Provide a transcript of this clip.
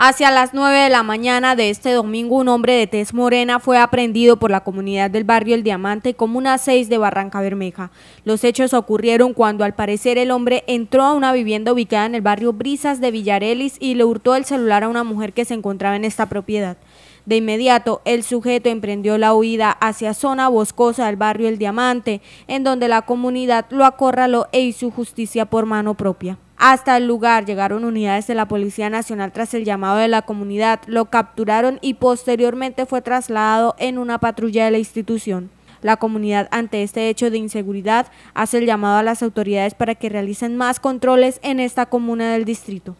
Hacia las 9 de la mañana de este domingo, un hombre de tez morena fue aprendido por la comunidad del barrio El Diamante, una 6 de Barranca Bermeja. Los hechos ocurrieron cuando al parecer el hombre entró a una vivienda ubicada en el barrio Brisas de Villarelis y le hurtó el celular a una mujer que se encontraba en esta propiedad. De inmediato, el sujeto emprendió la huida hacia zona boscosa del barrio El Diamante, en donde la comunidad lo acorraló e hizo justicia por mano propia. Hasta el lugar llegaron unidades de la Policía Nacional tras el llamado de la comunidad, lo capturaron y posteriormente fue trasladado en una patrulla de la institución. La comunidad ante este hecho de inseguridad hace el llamado a las autoridades para que realicen más controles en esta comuna del distrito.